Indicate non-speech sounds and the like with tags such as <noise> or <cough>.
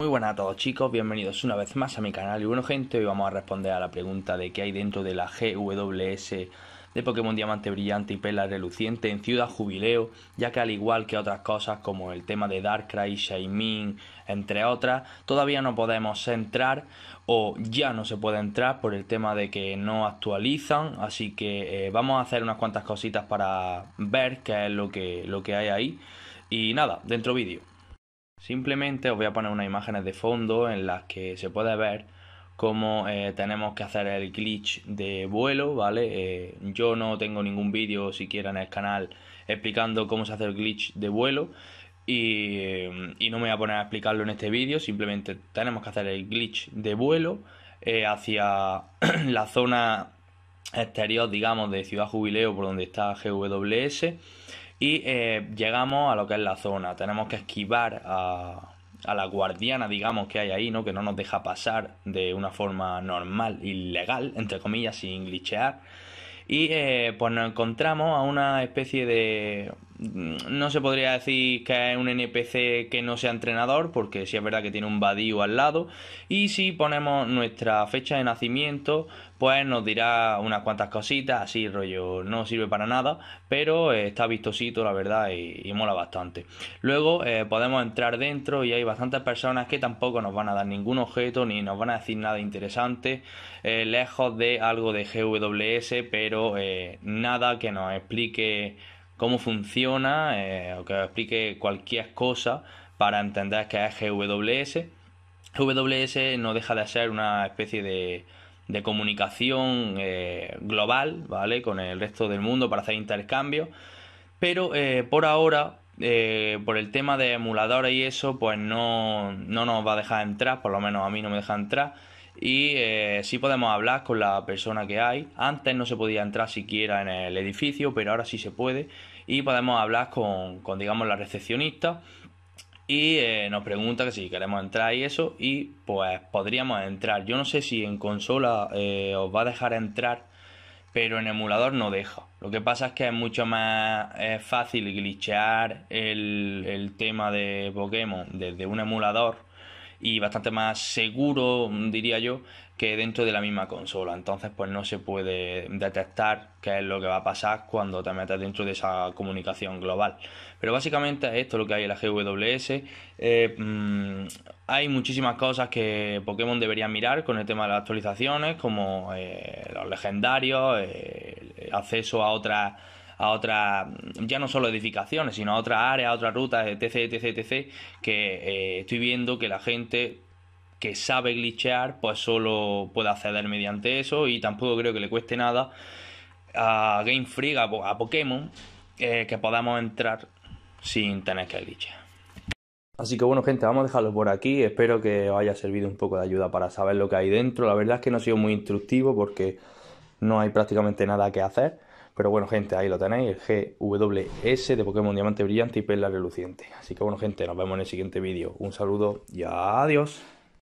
Muy buenas a todos chicos, bienvenidos una vez más a mi canal y bueno gente, hoy vamos a responder a la pregunta de qué hay dentro de la GWS de Pokémon Diamante Brillante y Pela Reluciente en Ciudad Jubileo, ya que al igual que otras cosas como el tema de Darkrai, Shaimin, entre otras, todavía no podemos entrar o ya no se puede entrar por el tema de que no actualizan, así que eh, vamos a hacer unas cuantas cositas para ver qué es lo que, lo que hay ahí y nada, dentro vídeo. Simplemente os voy a poner unas imágenes de fondo en las que se puede ver cómo eh, tenemos que hacer el glitch de vuelo, ¿vale? Eh, yo no tengo ningún vídeo siquiera en el canal explicando cómo se hace el glitch de vuelo eh, y, no me voy a poner a explicarlo en este vídeo, simplemente tenemos que hacer el glitch de vuelo hacia <clears throat> la zona exterior, digamos, de Ciudad Jubileo por donde está GWS y eh, llegamos a lo que es la zona. Tenemos que esquivar a, la guardiana, digamos, que hay ahí, ¿no? Que no nos deja pasar de una forma normal Ilegal, entre comillas, sin glitchear. Y eh, pues nos encontramos a una especie de no se podría decir que es un NPC que no sea entrenador, porque sí es verdad que tiene un vadío al lado. Y si ponemos nuestra fecha de nacimiento, pues nos dirá unas cuantas cositas, así rollo, no sirve para nada, pero eh, está vistosito la verdad y, mola bastante. Luego eh, podemos entrar dentro y hay bastantes personas que tampoco nos van a dar ningún objeto ni nos van a decir nada interesante, eh, lejos de algo de GWS, pero nada que nos explique cómo funciona eh, o que os explique cualquier cosa para entender que es GWS. GWS no deja de ser una especie de, comunicación eh, global, ¿vale? Con el resto del mundo para hacer intercambios. Pero eh, por ahora, por el tema de emuladores y eso, pues no, no nos va a dejar entrar, por lo menos a mí no me deja entrar y eh, si podemos hablar con la persona que hay. Antes no se podía entrar siquiera en el edificio, pero ahora sí se puede y podemos hablar con, digamos, la recepcionista y eh, nos pregunta que si queremos entrar y eso y pues podríamos entrar. Yo no sé si en consola eh, os va a dejar entrar, pero en emulador no deja. Lo que pasa es que es mucho más fácil glitchear el, el tema de Pokémon desde un emulador y bastante más seguro, diría yo, que dentro de la misma consola. Entonces, pues no se puede detectar qué es lo que va a pasar cuando te metes dentro de esa comunicación global. Pero básicamente esto lo que hay en la GWS. Eh, mm, hay muchísimas cosas que Pokémon debería mirar con el tema de las actualizaciones, como eh, los legendarios, eh, acceso a otras a otras, ya no solo edificaciones, sino a otras áreas, a otras rutas, etc, etc, etc, que eh, estoy viendo que la gente que sabe glitchear, pues solo puede acceder mediante eso y tampoco creo que le cueste nada a Game Freak, a, Pokémon, eh, que podamos entrar sin tener que glitchear. Así que bueno, gente, vamos a dejarlo por aquí. Espero que os haya servido un poco de ayuda para saber lo que hay dentro. La verdad es que no ha sido muy instructivo porque no hay prácticamente nada que hacer. Pero bueno, gente, ahí lo tenéis, el GWS de Pokémon Diamante Brillante y Perla Reluciente. Así que bueno, gente, nos vemos en el siguiente vídeo. Un saludo y adiós.